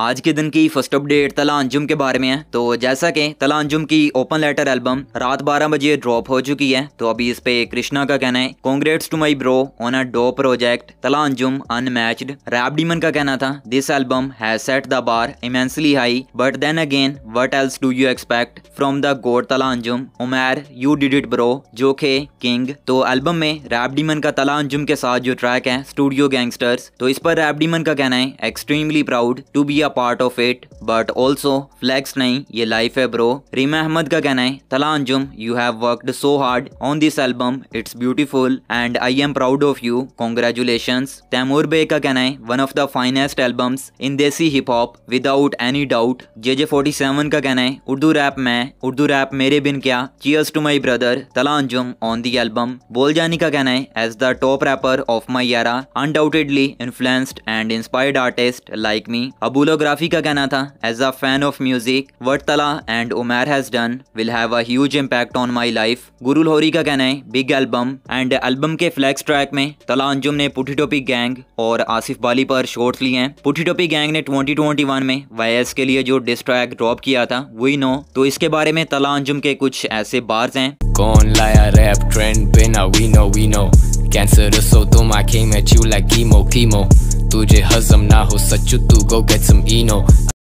आज के दिन की फर्स्ट अपडेट तला अंजुम के बारे में है तो जैसा कि तला अंजुम की ओपन लेटर एल्बम रात 12 बजे ड्रॉप हो चुकी है तो अभी इस पे कृष्णा का कहना है congrats to my bro on a dope project Talha Anjum unmatched Rap Demon का कहना था दिस एल्बम है set the bar immensely high but then again what else do you expect from the god Talha Anjum Umair you did it bro Jokhay king तो album में rap Demon का तला अंजुम के साथ जो ट्रैक है स्टूडियो गैंगस्टर्स तो इस पर रैप डीमन का कहना है extremely proud to be a part of it but also flex नहीं ये लाइफ है ब्रो रीमा अहमद का कहना है Talha Anjum you have worked so hard on this album it's beautiful and I am proud of you congratulation Taimur Baig का कहना है one of the finest albums in desi hip hop without any doubt J J forty seven का कहना है Urdu rap मैं Urdu rap मेरे बिन क्या cheers to my brother तला अंजुम ऑन दी एल्बम बोल जानी का कहना है as the top rapper of my यारा undoubtedly influenced and inspired artist like me Abul Holography का कहना था as a fan of music what Tala and Omar has done will have a impact on my life Guru Lohri का कहना है big album and album के flex track में तला अंजुम ने पुठी टोपी गैंग और आसिफ बाली पर शॉर्ट्स लिए हैं पुठी टोपी गैंग ने 2021 में वाईएस के लिए जो डिस ट्रैक ड्रॉप किया था वही नो तो इसके बारे में तला अंजुम के कुछ ऐसे बार्स हैं कौन लाया रैप ट्रेंड बिना we know we know cancer so तुम I came at you like chemo chemo तुझे हजम ना हो सच्चू तू गो गेट सम इनो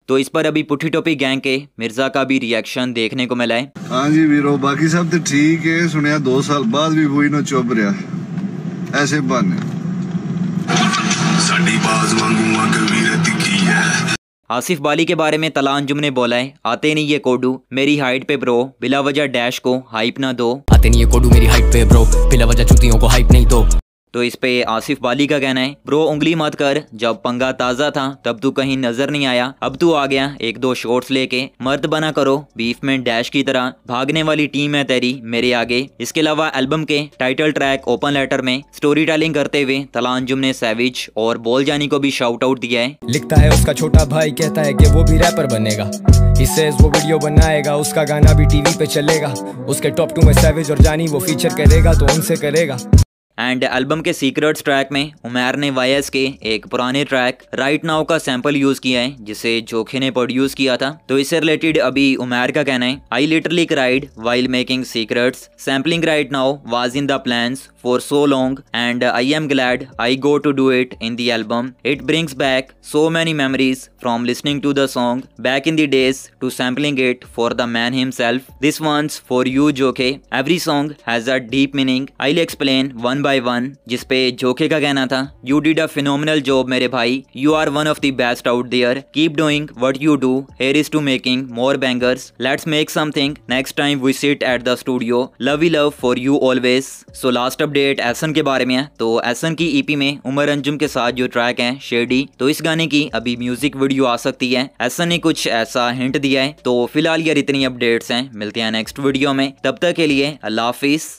तो इस पर अभी पुठी टोपी गैंग के मिर्जा का भी रिएक्शन देखने को मिला है हां जी वीरो बाकी सब तो ठीक है सुनया 2 साल बाद भी वही नो चुप रिया ऐसे बन साडी बाज रहती की है आसिफ बाली के बारे में तलान जुम ने बोला है आते नहीं ये कोडू मेरी हाइट पे ब्रो बिला वजह डैश को हाइप ना दो आते नहीं ये कोडू मेरी हाइट पे ब्रो बिला वजह चुतियों को हाइप नहीं दो तो इस पे आसिफ बाली का कहना है ब्रो उंगली मत कर जब पंगा ताज़ा था तब तू कहीं नजर नहीं आया अब तू आ गया एक दो शॉट्स लेके मर्द बना करो बीफ में डैश की तरह भागने वाली टीम है तेरी मेरे आगे इसके अलावा एल्बम के टाइटल ट्रैक ओपन लेटर में स्टोरी टेलिंग करते हुए तलांजुम ने सैविज और बोल जानी को भी शाउट आउट दिया है लिखता है उसका छोटा भाई कहता है की वो भी रैपर बनेगा इससे वो वीडियो बनाएगा उसका गाना भी टीवी पे चलेगा उसके टॉप टू में सैविज और जानी वो फीचर करेगा तो उनसे करेगा एंड एल्बम के सीक्रेट्स ट्रैक में उमेर ने वायस के एक पुराने ट्रैक राइट नाउ का सैंपल यूज किया है जिसे जोखे ने प्रोड्यूस किया था तो इससे रिलेटेड अभी उमेर का कहना है I literally cried while making secrets sampling right now was in the plans for so long and I am glad I go to do it in the album it brings back so many memories from listening to the song back in the days to sampling it for the man himself this one's for you Jokhay every song has a deep meaning I explain one by one जिसपे जोके का कहना था you did a phenomenal job मेरे भाई you are one of the best out there keep doing what you do here is to making more bangers let's make something next time we sit at the studio love you love for you always so last update Ahsan के बारे में है तो एसन की EP e में उमर अंजुम के साथ जो ट्रैक है शेडी तो इस गाने की अभी म्यूजिक वीडियो आ सकती है एसन ने कुछ ऐसा हिंट दिया है तो फिलहाल यार इतनी अपडेट्स हैं मिलते हैं नेक्स्ट वीडियो में तब तक के लिए अल्लाह हाफिज़